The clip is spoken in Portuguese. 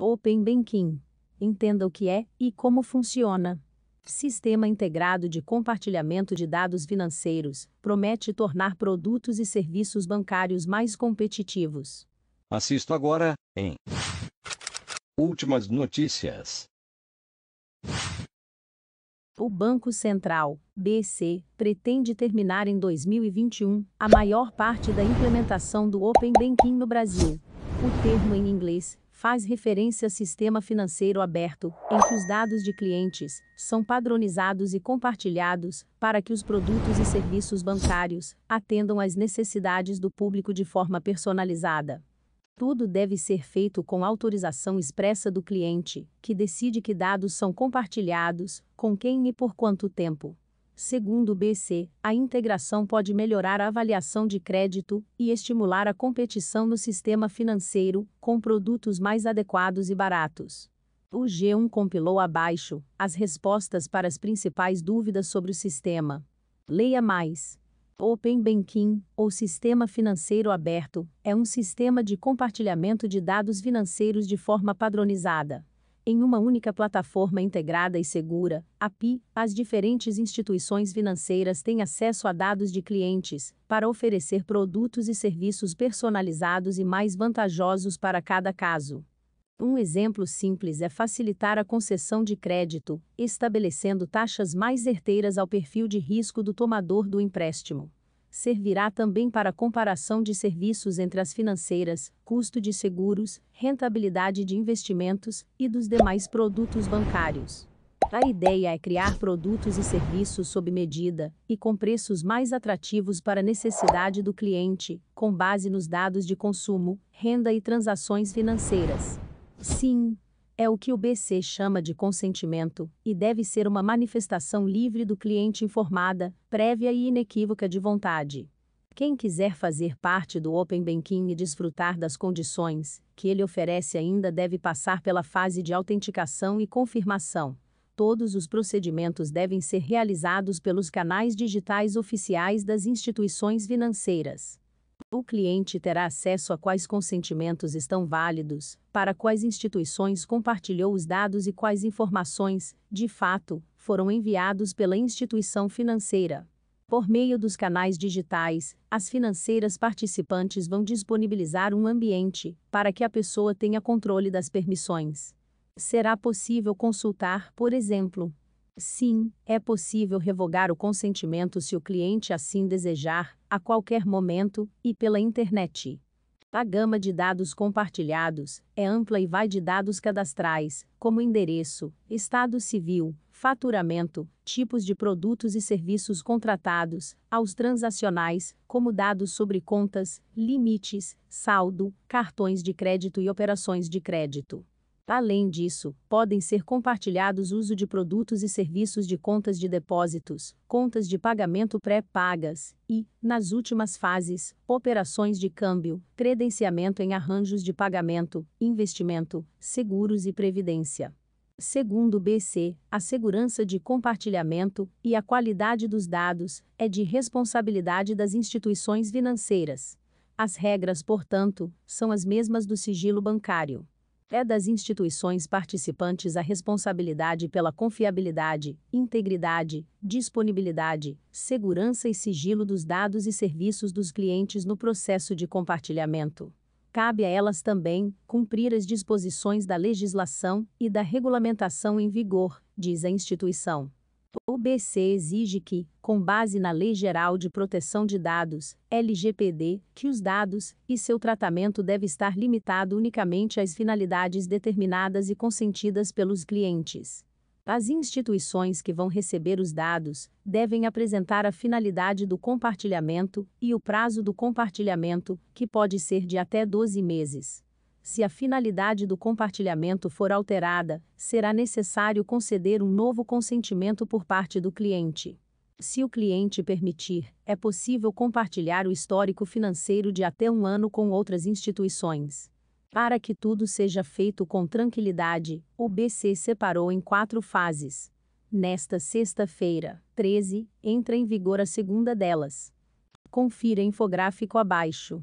Open Banking. Entenda o que é e como funciona. Sistema Integrado de Compartilhamento de Dados Financeiros promete tornar produtos e serviços bancários mais competitivos. Assisto agora em Últimas Notícias. O Banco Central, BC, pretende terminar em 2021 a maior parte da implementação do Open Banking no Brasil. O termo em inglês, faz referência a sistema financeiro aberto, em que os dados de clientes são padronizados e compartilhados para que os produtos e serviços bancários atendam às necessidades do público de forma personalizada. Tudo deve ser feito com autorização expressa do cliente, que decide que dados são compartilhados, com quem e por quanto tempo. Segundo o BC, a integração pode melhorar a avaliação de crédito e estimular a competição no sistema financeiro, com produtos mais adequados e baratos. O G1 compilou abaixo as respostas para as principais dúvidas sobre o sistema. Leia mais. Open Banking, ou Sistema Financeiro Aberto, é um sistema de compartilhamento de dados financeiros de forma padronizada em uma única plataforma integrada e segura, API, as diferentes instituições financeiras têm acesso a dados de clientes, para oferecer produtos e serviços personalizados e mais vantajosos para cada caso. Um exemplo simples é facilitar a concessão de crédito, estabelecendo taxas mais certeiras ao perfil de risco do tomador do empréstimo servirá também para comparação de serviços entre as financeiras, custo de seguros, rentabilidade de investimentos e dos demais produtos bancários. A ideia é criar produtos e serviços sob medida e com preços mais atrativos para a necessidade do cliente, com base nos dados de consumo, renda e transações financeiras. Sim, é o que o BC chama de consentimento, e deve ser uma manifestação livre do cliente informada, prévia e inequívoca de vontade. Quem quiser fazer parte do Open Banking e desfrutar das condições que ele oferece ainda deve passar pela fase de autenticação e confirmação. Todos os procedimentos devem ser realizados pelos canais digitais oficiais das instituições financeiras o cliente terá acesso a quais consentimentos estão válidos, para quais instituições compartilhou os dados e quais informações, de fato, foram enviados pela instituição financeira. Por meio dos canais digitais, as financeiras participantes vão disponibilizar um ambiente para que a pessoa tenha controle das permissões. Será possível consultar, por exemplo, Sim, é possível revogar o consentimento se o cliente assim desejar, a qualquer momento, e pela internet. A gama de dados compartilhados é ampla e vai de dados cadastrais, como endereço, estado civil, faturamento, tipos de produtos e serviços contratados, aos transacionais, como dados sobre contas, limites, saldo, cartões de crédito e operações de crédito. Além disso, podem ser compartilhados uso de produtos e serviços de contas de depósitos, contas de pagamento pré-pagas e, nas últimas fases, operações de câmbio, credenciamento em arranjos de pagamento, investimento, seguros e previdência. Segundo o BC, a segurança de compartilhamento e a qualidade dos dados é de responsabilidade das instituições financeiras. As regras, portanto, são as mesmas do sigilo bancário. É das instituições participantes a responsabilidade pela confiabilidade, integridade, disponibilidade, segurança e sigilo dos dados e serviços dos clientes no processo de compartilhamento. Cabe a elas também cumprir as disposições da legislação e da regulamentação em vigor, diz a instituição. O BC exige que, com base na Lei Geral de Proteção de Dados, LGPD, que os dados e seu tratamento deve estar limitado unicamente às finalidades determinadas e consentidas pelos clientes. As instituições que vão receber os dados devem apresentar a finalidade do compartilhamento e o prazo do compartilhamento, que pode ser de até 12 meses se a finalidade do compartilhamento for alterada, será necessário conceder um novo consentimento por parte do cliente. Se o cliente permitir, é possível compartilhar o histórico financeiro de até um ano com outras instituições. Para que tudo seja feito com tranquilidade, o BC separou em quatro fases. Nesta sexta-feira, 13, entra em vigor a segunda delas. Confira infográfico abaixo